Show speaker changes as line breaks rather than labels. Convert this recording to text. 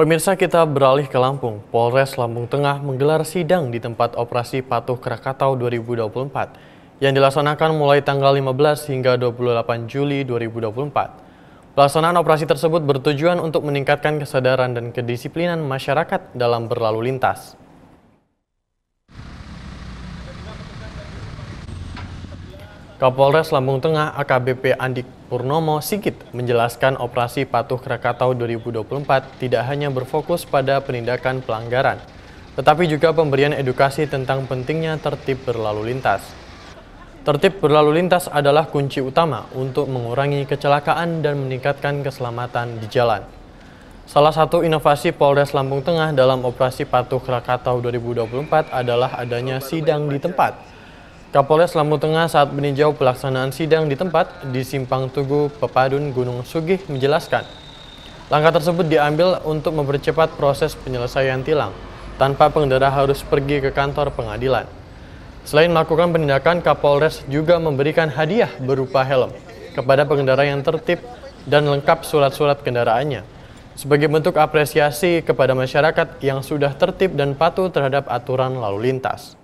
Pemirsa kita beralih ke Lampung. Polres Lampung Tengah menggelar sidang di tempat operasi Patuh Krakatau 2024 yang dilaksanakan mulai tanggal 15 hingga 28 Juli 2024. Pelaksanaan operasi tersebut bertujuan untuk meningkatkan kesadaran dan kedisiplinan masyarakat dalam berlalu lintas. Kapolres Lampung Tengah AKBP Andik Purnomo Sigit menjelaskan operasi Patuh Krakatau 2024 tidak hanya berfokus pada penindakan pelanggaran, tetapi juga pemberian edukasi tentang pentingnya tertib berlalu lintas. Tertib berlalu lintas adalah kunci utama untuk mengurangi kecelakaan dan meningkatkan keselamatan di jalan. Salah satu inovasi Polres Lampung Tengah dalam operasi Patuh Krakatau 2024 adalah adanya sidang di tempat Kapolres Lampung Tengah saat meninjau pelaksanaan sidang di tempat di Simpang Tugu Pepadun Gunung Sugih menjelaskan, langkah tersebut diambil untuk mempercepat proses penyelesaian tilang tanpa pengendara harus pergi ke kantor pengadilan. Selain melakukan penindakan, Kapolres juga memberikan hadiah berupa helm kepada pengendara yang tertib dan lengkap surat-surat kendaraannya sebagai bentuk apresiasi kepada masyarakat yang sudah tertib dan patuh terhadap aturan lalu lintas.